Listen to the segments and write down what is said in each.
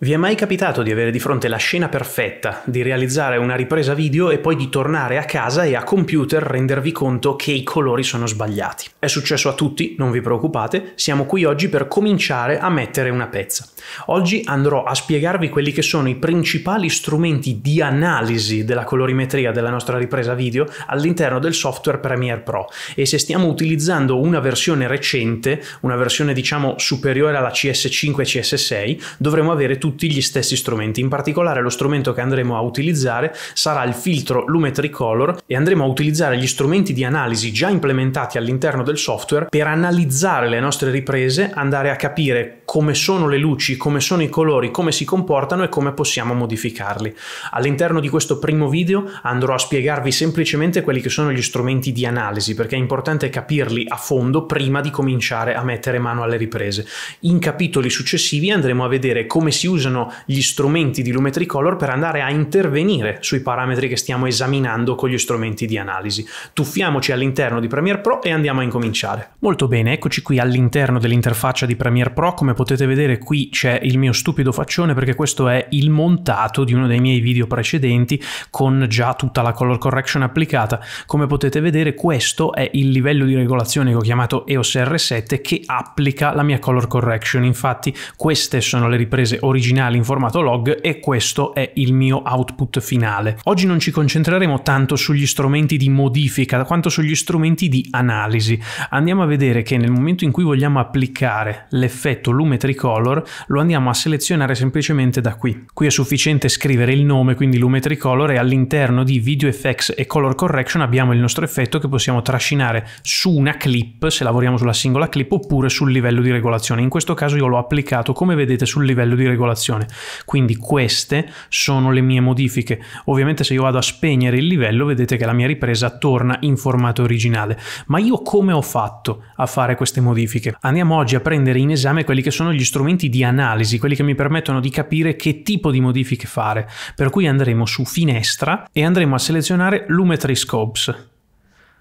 Vi è mai capitato di avere di fronte la scena perfetta, di realizzare una ripresa video e poi di tornare a casa e a computer rendervi conto che i colori sono sbagliati? È successo a tutti, non vi preoccupate, siamo qui oggi per cominciare a mettere una pezza. Oggi andrò a spiegarvi quelli che sono i principali strumenti di analisi della colorimetria della nostra ripresa video all'interno del software Premiere Pro e se stiamo utilizzando una versione recente, una versione diciamo superiore alla CS5 e CS6, dovremo avere tutti tutti gli stessi strumenti. In particolare lo strumento che andremo a utilizzare sarà il filtro Lumetricolor e andremo a utilizzare gli strumenti di analisi già implementati all'interno del software per analizzare le nostre riprese, andare a capire come sono le luci, come sono i colori, come si comportano e come possiamo modificarli. All'interno di questo primo video andrò a spiegarvi semplicemente quelli che sono gli strumenti di analisi perché è importante capirli a fondo prima di cominciare a mettere mano alle riprese. In capitoli successivi andremo a vedere come si usa usano gli strumenti di Lumetri Color per andare a intervenire sui parametri che stiamo esaminando con gli strumenti di analisi. Tuffiamoci all'interno di Premiere Pro e andiamo a incominciare. Molto bene, eccoci qui all'interno dell'interfaccia di Premiere Pro. Come potete vedere qui c'è il mio stupido faccione perché questo è il montato di uno dei miei video precedenti con già tutta la color correction applicata. Come potete vedere questo è il livello di regolazione che ho chiamato EOS R7 che applica la mia color correction. Infatti queste sono le riprese originali originale in formato log e questo è il mio output finale. Oggi non ci concentreremo tanto sugli strumenti di modifica quanto sugli strumenti di analisi. Andiamo a vedere che nel momento in cui vogliamo applicare l'effetto lume tricolor lo andiamo a selezionare semplicemente da qui. Qui è sufficiente scrivere il nome, quindi lume tricolor e all'interno di video effects e color correction abbiamo il nostro effetto che possiamo trascinare su una clip se lavoriamo sulla singola clip oppure sul livello di regolazione. In questo caso io l'ho applicato come vedete sul livello di regolazione popolazione. Quindi queste sono le mie modifiche. Ovviamente se io vado a spegnere il livello vedete che la mia ripresa torna in formato originale. Ma io come ho fatto a fare queste modifiche? Andiamo oggi a prendere in esame quelli che sono gli strumenti di analisi, quelli che mi permettono di capire che tipo di modifiche fare. Per cui andremo su finestra e andremo a selezionare Lumetri Scopes.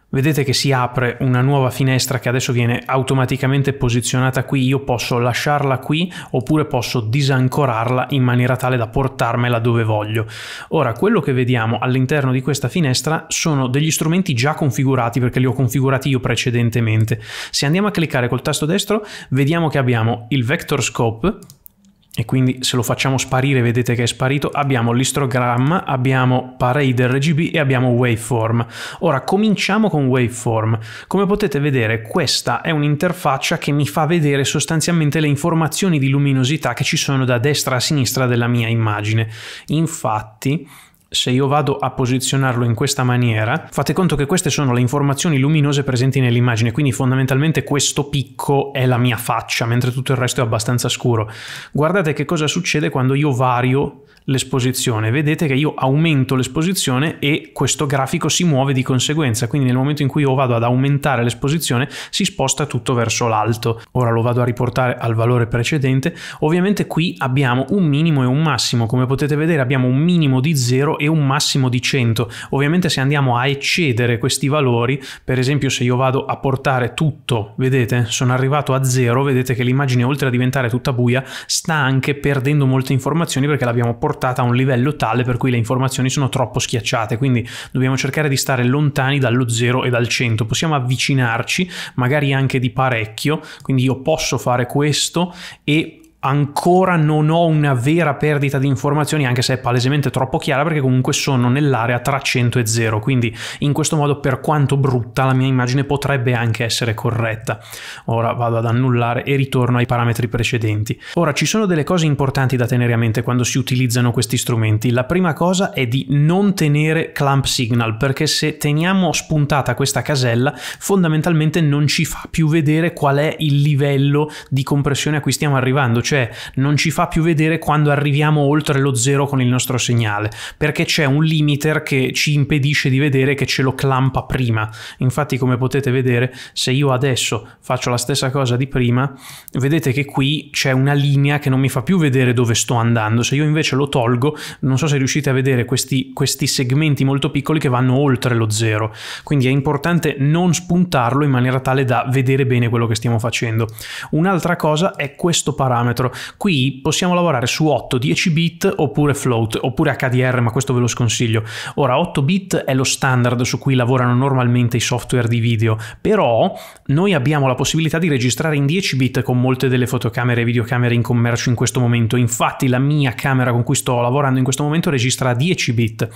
Vedete che si apre una nuova finestra che adesso viene automaticamente posizionata qui, io posso lasciarla qui oppure posso disancorarla in maniera tale da portarmela dove voglio. Ora, quello che vediamo all'interno di questa finestra sono degli strumenti già configurati perché li ho configurati io precedentemente. Se andiamo a cliccare col tasto destro vediamo che abbiamo il Vector Scope e quindi se lo facciamo sparire vedete che è sparito, abbiamo l'histogram, abbiamo Parader RGB e abbiamo Waveform. Ora cominciamo con Waveform. Come potete vedere questa è un'interfaccia che mi fa vedere sostanzialmente le informazioni di luminosità che ci sono da destra a sinistra della mia immagine. Infatti se io vado a posizionarlo in questa maniera, fate conto che queste sono le informazioni luminose presenti nell'immagine, quindi fondamentalmente questo picco è la mia faccia, mentre tutto il resto è abbastanza scuro. Guardate che cosa succede quando io vario l'esposizione. Vedete che io aumento l'esposizione e questo grafico si muove di conseguenza, quindi nel momento in cui io vado ad aumentare l'esposizione si sposta tutto verso l'alto. Ora lo vado a riportare al valore precedente. Ovviamente qui abbiamo un minimo e un massimo, come potete vedere abbiamo un minimo di 0 e un massimo di 100. Ovviamente se andiamo a eccedere questi valori, per esempio se io vado a portare tutto, vedete, sono arrivato a 0, vedete che l'immagine oltre a diventare tutta buia sta anche perdendo molte informazioni perché l'abbiamo portata portata a un livello tale per cui le informazioni sono troppo schiacciate, quindi dobbiamo cercare di stare lontani dallo 0 e dal 100, possiamo avvicinarci magari anche di parecchio, quindi io posso fare questo e ancora non ho una vera perdita di informazioni, anche se è palesemente troppo chiara, perché comunque sono nell'area tra 100 e 0, quindi in questo modo per quanto brutta la mia immagine potrebbe anche essere corretta. Ora vado ad annullare e ritorno ai parametri precedenti. Ora ci sono delle cose importanti da tenere a mente quando si utilizzano questi strumenti. La prima cosa è di non tenere clamp signal, perché se teniamo spuntata questa casella, fondamentalmente non ci fa più vedere qual è il livello di compressione a cui stiamo arrivando, cioè non ci fa più vedere quando arriviamo oltre lo zero con il nostro segnale, perché c'è un limiter che ci impedisce di vedere che ce lo clampa prima. Infatti, come potete vedere, se io adesso faccio la stessa cosa di prima, vedete che qui c'è una linea che non mi fa più vedere dove sto andando. Se io invece lo tolgo, non so se riuscite a vedere questi, questi segmenti molto piccoli che vanno oltre lo zero. Quindi è importante non spuntarlo in maniera tale da vedere bene quello che stiamo facendo. Un'altra cosa è questo parametro parametro. Qui possiamo lavorare su 8, 10 bit oppure float, oppure HDR, ma questo ve lo sconsiglio. Ora, 8 bit è lo standard su cui lavorano normalmente i software di video, però noi abbiamo la possibilità di registrare in 10 bit con molte delle fotocamere e videocamere in commercio in questo momento. Infatti la mia camera con cui sto lavorando in questo momento registra a 10 bit.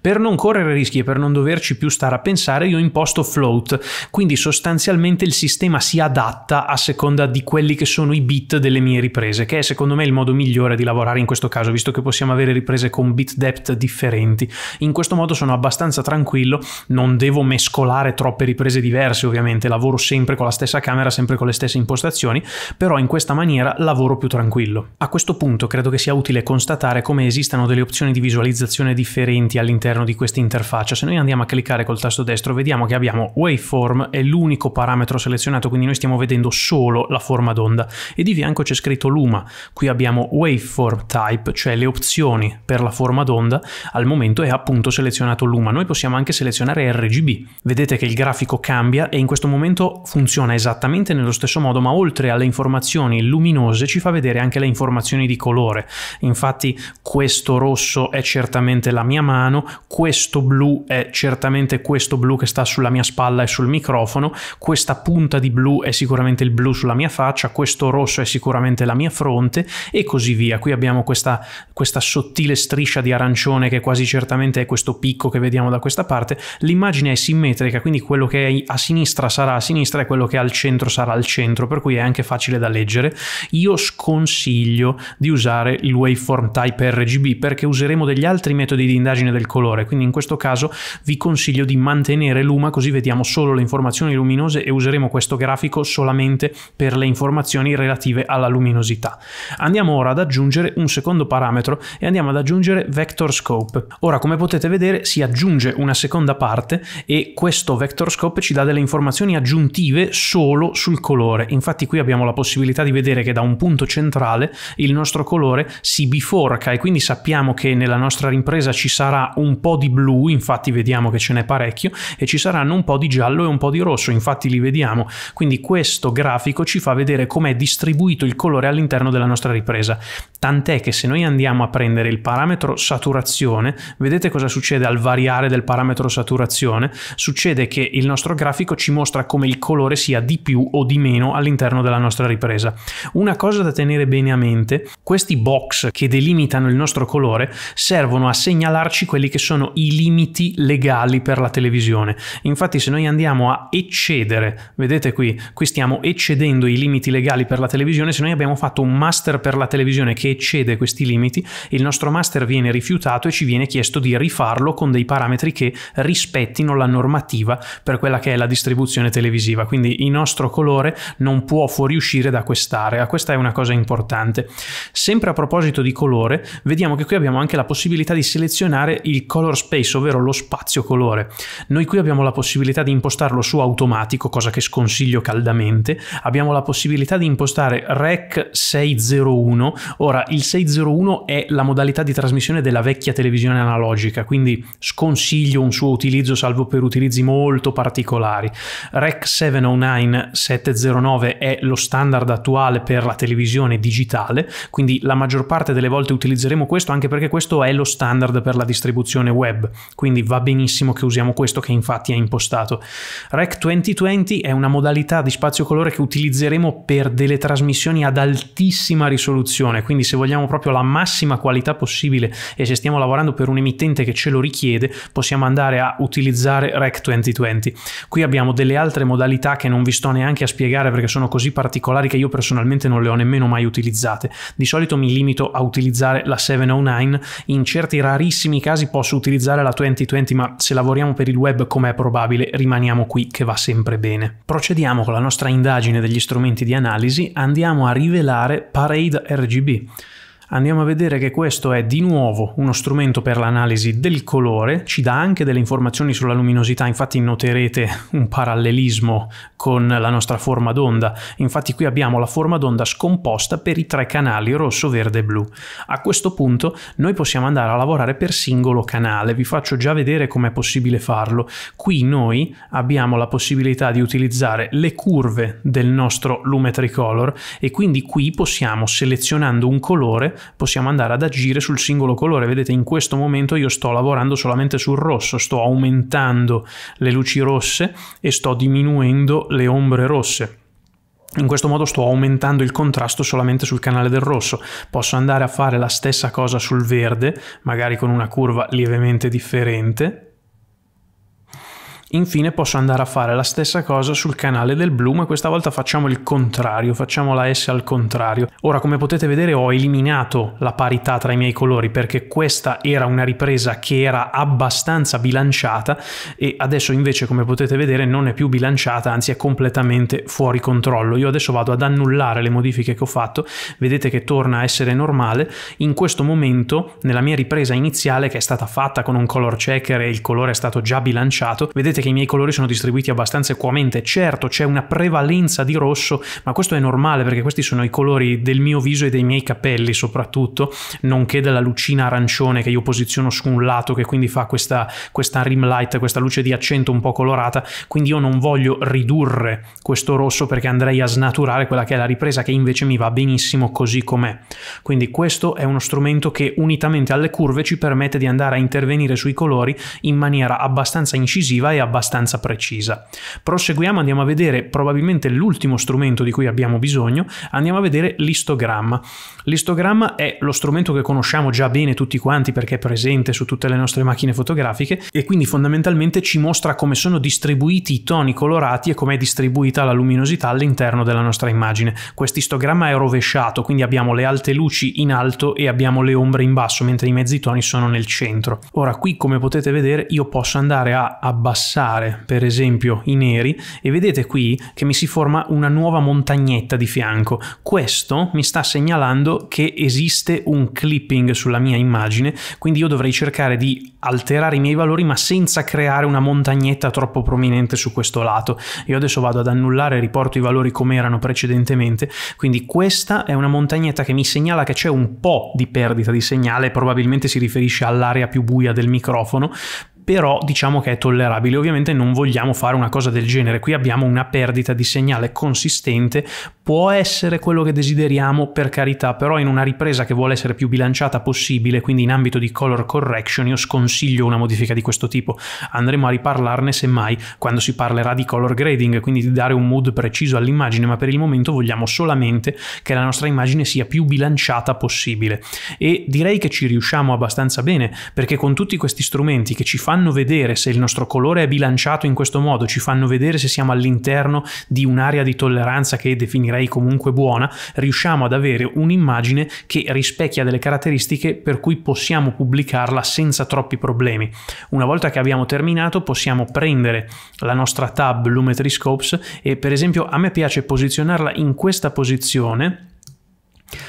Per non correre rischi e per non doverci più stare a pensare, io imposto float, quindi sostanzialmente il sistema si adatta a seconda di quelli che sono i bit delle mie riprese riprese, che è secondo me il modo migliore di lavorare in questo caso, visto che possiamo avere riprese con bit depth differenti. In questo modo sono abbastanza tranquillo, non devo mescolare troppe riprese diverse ovviamente, lavoro sempre con la stessa camera, sempre con le stesse impostazioni, però in questa maniera lavoro più tranquillo. A questo punto credo che sia utile constatare come esistano delle opzioni di visualizzazione differenti all'interno di questa interfaccia. Se noi andiamo a cliccare col tasto destro vediamo che abbiamo waveform, è l'unico parametro selezionato, quindi noi stiamo vedendo solo la forma d'onda e di fianco c'è scritto luma. Qui abbiamo waveform type, cioè le opzioni per la forma d'onda, al momento è appunto selezionato luma. Noi possiamo anche selezionare RGB. Vedete che il grafico cambia e in questo momento funziona esattamente nello stesso modo, ma oltre alle informazioni luminose ci fa vedere anche le informazioni di colore. Infatti questo rosso è certamente la mia mano, questo blu è certamente questo blu che sta sulla mia spalla e sul microfono, questa punta di blu è sicuramente il blu sulla mia faccia, questo rosso è sicuramente la mia linea fronte e così via. Qui abbiamo questa, questa sottile striscia di arancione che quasi certamente è questo picco che vediamo da questa parte. L'immagine è simmetrica, quindi quello che è a sinistra sarà a sinistra e quello che è al centro sarà al centro, per cui è anche facile da leggere. Io sconsiglio di usare il waveform type RGB perché useremo degli altri metodi di indagine del colore, quindi in questo caso vi consiglio di mantenere l'UMA così vediamo solo le informazioni luminose e useremo questo grafico solamente per le informazioni relative alla luminosità velocità. Andiamo ora ad aggiungere un secondo parametro e andiamo ad aggiungere vector scope. Ora come potete vedere si aggiunge una seconda parte e questo vector scope ci dà delle informazioni aggiuntive solo sul colore. Infatti qui abbiamo la possibilità di vedere che da un punto centrale il nostro colore si biforca e quindi sappiamo che nella nostra ripresa ci sarà un po' di blu, infatti vediamo che ce n'è parecchio, e ci saranno un po' di giallo e un po' di rosso, infatti li vediamo. Quindi questo grafico ci fa vedere com'è distribuito il colore all'interno all'interno della nostra ripresa. Tant'è che se noi andiamo a prendere il parametro saturazione, vedete cosa succede al variare del parametro saturazione? Succede che il nostro grafico ci mostra come il colore sia di più o di meno all'interno della nostra ripresa. Una cosa da tenere bene a mente, questi box che delimitano il nostro colore servono a segnalarci quelli che sono i limiti legali per la televisione. Infatti se noi andiamo a eccedere, vedete qui, qui stiamo eccedendo i limiti legali per la televisione, se noi abbiamo fatto fatto un master per la televisione che eccede questi limiti, il nostro master viene rifiutato e ci viene chiesto di rifarlo con dei parametri che rispettino la normativa per quella che è la distribuzione televisiva. Quindi il nostro colore non può fuoriuscire da quest'area. Questa è una cosa importante. Sempre a proposito di colore, vediamo che qui abbiamo anche la possibilità di selezionare il color space, ovvero lo spazio colore. Noi qui abbiamo la possibilità di impostarlo su automatico, cosa che sconsiglio caldamente. Abbiamo la possibilità di impostare rec 601. Ora, il 601 è la modalità di trasmissione della vecchia televisione analogica, quindi sconsiglio un suo utilizzo salvo per utilizzi molto particolari. Rec 709 709 è lo standard attuale per la televisione digitale, quindi la maggior parte delle volte utilizzeremo questo anche perché questo è lo standard per la distribuzione web, quindi va benissimo che usiamo questo che infatti è impostato. Rec 2020 è una modalità di spazio colore che utilizzeremo per delle trasmissioni ad altissimo altissima risoluzione, quindi se vogliamo proprio la massima qualità possibile e se stiamo lavorando per un emittente che ce lo richiede, possiamo andare a utilizzare Rec 2020. Qui abbiamo delle altre modalità che non vi sto neanche a spiegare perché sono così particolari che io personalmente non le ho nemmeno mai utilizzate. Di solito mi limito a utilizzare la 709, in certi rarissimi casi posso utilizzare la 2020, ma se lavoriamo per il web come è probabile rimaniamo qui che va sempre bene. Procediamo con la nostra indagine degli strumenti di analisi, andiamo a rivelare creare Parade RGB andiamo a vedere che questo è di nuovo uno strumento per l'analisi del colore, ci dà anche delle informazioni sulla luminosità, infatti noterete un parallelismo con la nostra forma d'onda, infatti qui abbiamo la forma d'onda scomposta per i tre canali rosso, verde e blu. A questo punto noi possiamo andare a lavorare per singolo canale, vi faccio già vedere com'è possibile farlo. Qui noi abbiamo la possibilità di utilizzare le curve del nostro lume tricolor e quindi qui possiamo selezionando un colore possiamo andare ad agire sul singolo colore. Vedete, in questo momento io sto lavorando solamente sul rosso, sto aumentando le luci rosse e sto diminuendo le ombre rosse. In questo modo sto aumentando il contrasto solamente sul canale del rosso. Posso andare a fare la stessa cosa sul verde, magari con una curva lievemente differente, Infine posso andare a fare la stessa cosa sul canale del blu, ma questa volta facciamo il contrario, facciamo la S al contrario. Ora, come potete vedere, ho eliminato la parità tra i miei colori perché questa era una ripresa che era abbastanza bilanciata e adesso invece, come potete vedere, non è più bilanciata, anzi è completamente fuori controllo. Io adesso vado ad annullare le modifiche che ho fatto, vedete che torna a essere normale. In questo momento, nella mia ripresa iniziale, che è stata fatta con un color checker e il colore è stato già bilanciato, vedete vedete che i miei colori sono distribuiti abbastanza equamente. Certo, c'è una prevalenza di rosso, ma questo è normale perché questi sono i colori del mio viso e dei miei capelli soprattutto, nonché della lucina arancione che io posiziono su un lato che quindi fa questa, questa rim light, questa luce di accento un po' colorata, quindi io non voglio ridurre questo rosso perché andrei a snaturare quella che è la ripresa che invece mi va benissimo così com'è. Quindi questo è uno strumento che unitamente alle curve ci permette di andare a intervenire sui colori in maniera abbastanza incisiva e abbastanza abbastanza precisa. Proseguiamo, andiamo a vedere probabilmente l'ultimo strumento di cui abbiamo bisogno, andiamo a vedere l'istogramma. L'istogramma è lo strumento che conosciamo già bene tutti quanti perché è presente su tutte le nostre macchine fotografiche e quindi fondamentalmente ci mostra come sono distribuiti i toni colorati e come è distribuita la luminosità all'interno della nostra immagine. Quest'istogramma è rovesciato, quindi abbiamo le alte luci in alto e abbiamo le ombre in basso, mentre i mezzi toni sono nel centro. Ora qui come potete vedere io posso andare a abbassare abbassare, per esempio, i neri e vedete qui che mi si forma una nuova montagnetta di fianco. Questo mi sta segnalando che esiste un clipping sulla mia immagine, quindi io dovrei cercare di alterare i miei valori ma senza creare una montagnetta troppo prominente su questo lato. Io adesso vado ad annullare e riporto i valori come erano precedentemente, quindi questa è una montagnetta che mi segnala che c'è un po' di perdita di segnale, probabilmente si riferisce all'area più buia del microfono, però diciamo che è tollerabile. Ovviamente non vogliamo fare una cosa del genere, qui abbiamo una perdita di segnale consistente, può essere quello che desideriamo per carità, però in una ripresa che vuole essere più bilanciata possibile, quindi in ambito di color correction, io sconsiglio una modifica di questo tipo. Andremo a riparlarne semmai quando si parlerà di color grading, quindi di dare un mood preciso all'immagine, ma per il momento vogliamo solamente che la nostra immagine sia più bilanciata possibile. E direi che ci riusciamo abbastanza bene, perché con tutti questi strumenti che ci fanno fanno vedere se il nostro colore è bilanciato in questo modo, ci fanno vedere se siamo all'interno di un'area di tolleranza che definirei comunque buona, riusciamo ad avere un'immagine che rispecchia delle caratteristiche per cui possiamo pubblicarla senza troppi problemi. Una volta che abbiamo terminato possiamo prendere la nostra tab Lumetri Scopes e per esempio a me piace posizionarla in questa posizione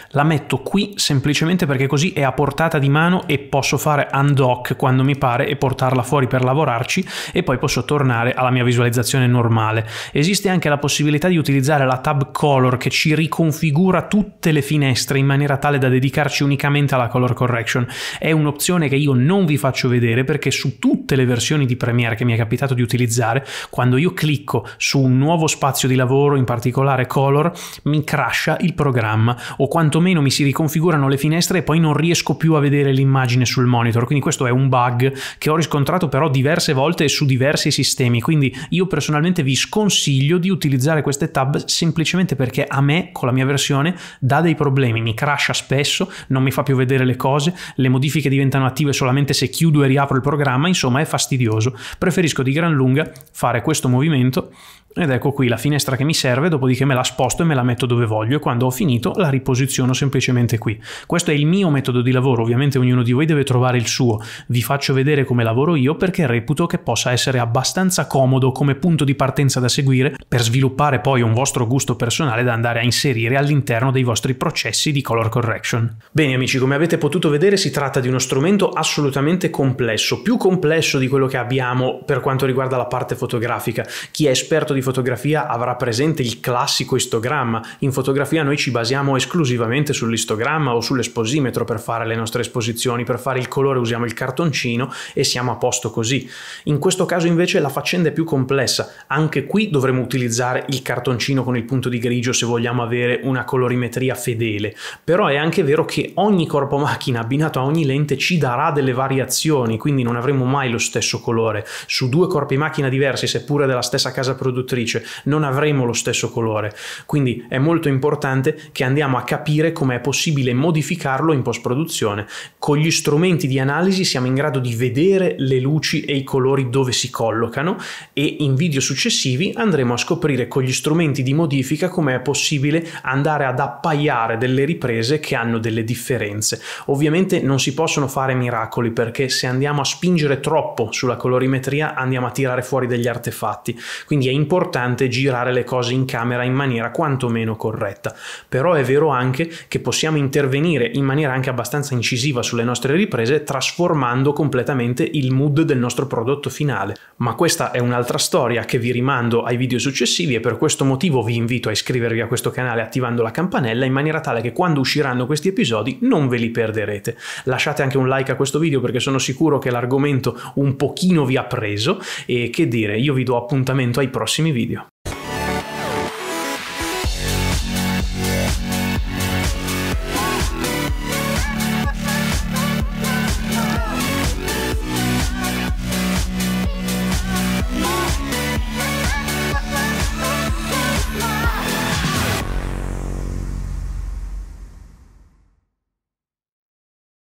la metto qui semplicemente perché così è a portata di mano e posso fare undock quando mi pare e portarla fuori per lavorarci e poi posso tornare alla mia visualizzazione normale. Esiste anche la possibilità di utilizzare la tab color che ci riconfigura tutte le finestre in maniera tale da dedicarci unicamente alla color correction. È un'opzione che io non vi faccio vedere perché su tutte le versioni di Premiere che mi è capitato di utilizzare, quando io clicco su un nuovo spazio di lavoro, in particolare color, mi crasha il programma o quantomeno mi si riconfigurano le finestre e poi non riesco più a vedere l'immagine sul monitor. Quindi questo è un bug che ho riscontrato però diverse volte su diversi sistemi. Quindi io personalmente vi sconsiglio di utilizzare queste tab semplicemente perché a me con la mia versione dà dei problemi, mi crasha spesso, non mi fa più vedere le cose, le modifiche diventano attive solamente se chiudo e riapro il programma, insomma è fastidioso. Preferisco di gran lunga fare questo movimento ed ecco qui la finestra che mi serve, dopodiché me la sposto e me la metto dove voglio e quando ho finito la riposiziono semplicemente qui. Questo è il mio metodo di lavoro, ovviamente ognuno di voi deve trovare il suo. Vi faccio vedere come lavoro io perché reputo che possa essere abbastanza comodo come punto di partenza da seguire per sviluppare poi un vostro gusto personale da andare a inserire all'interno dei vostri processi di color correction. Bene amici, come avete potuto vedere si tratta di uno strumento assolutamente complesso, più complesso di quello che abbiamo per quanto riguarda la parte fotografica. Chi è esperto di di fotografia avrà presente il classico istogramma. In fotografia noi ci basiamo esclusivamente sull'istogramma o sull'esposimetro per fare le nostre esposizioni, per fare il colore usiamo il cartoncino e siamo a posto così. In questo caso invece la faccenda è più complessa, anche qui dovremo utilizzare il cartoncino con il punto di grigio se vogliamo avere una colorimetria fedele, però è anche vero che ogni corpo macchina abbinato a ogni lente ci darà delle variazioni, quindi non avremo mai lo stesso colore. Su due corpi macchina diversi, seppure della stessa casa produttiva, conduttrice, non avremo lo stesso colore. Quindi è molto importante che andiamo a capire come è possibile modificarlo in post produzione. Con gli strumenti di analisi siamo in grado di vedere le luci e i colori dove si collocano e in video successivi andremo a scoprire con gli strumenti di modifica come è possibile andare ad appaiare delle riprese che hanno delle differenze. Ovviamente non si possono fare miracoli perché se andiamo a spingere troppo sulla colorimetria andiamo a tirare fuori degli artefatti. Quindi è importante importante girare le cose in camera in maniera quantomeno corretta, però è vero anche che possiamo intervenire in maniera anche abbastanza incisiva sulle nostre riprese trasformando completamente il mood del nostro prodotto finale. Ma questa è un'altra storia che vi rimando ai video successivi e per questo motivo vi invito a iscrivervi a questo canale attivando la campanella in maniera tale che quando usciranno questi episodi non ve li perderete. Lasciate anche un like a questo video perché sono sicuro che l'argomento un pochino vi ha preso e che dire, io vi do appuntamento ai prossimi video.